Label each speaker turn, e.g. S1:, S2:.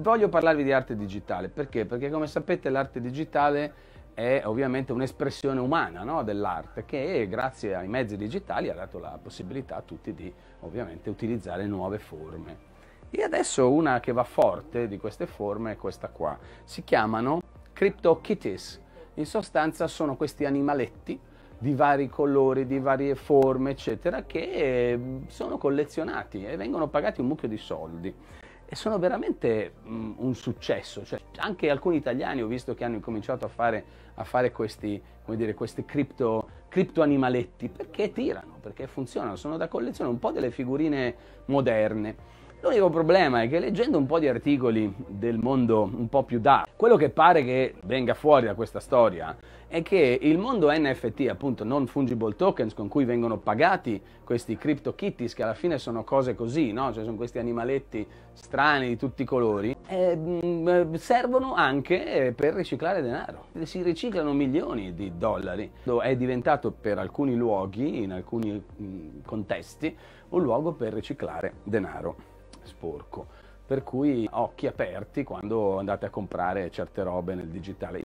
S1: Voglio parlarvi di arte digitale perché? Perché come sapete l'arte digitale è ovviamente un'espressione umana no? dell'arte che grazie ai mezzi digitali ha dato la possibilità a tutti di ovviamente utilizzare nuove forme. E adesso una che va forte di queste forme è questa qua. Si chiamano Crypto Kitties. In sostanza sono questi animaletti di vari colori, di varie forme, eccetera, che eh, sono collezionati e vengono pagati un mucchio di soldi e sono veramente mh, un successo. Cioè, anche alcuni italiani ho visto che hanno incominciato a fare, a fare questi, dire, questi cripto, cripto, animaletti perché tirano, perché funzionano, sono da collezione, un po' delle figurine moderne. L'unico problema è che leggendo un po' di articoli del mondo un po' più da, quello che pare che venga fuori da questa storia è che il mondo NFT, appunto non fungible tokens con cui vengono pagati questi crypto kitties, che alla fine sono cose così, no? cioè sono questi animaletti strani di tutti i colori, eh, servono anche eh, per riciclare denaro. Si riciclano milioni di dollari. È diventato per alcuni luoghi, in alcuni contesti, un luogo per riciclare denaro sporco. Per cui occhi aperti quando andate a comprare certe robe nel digitale.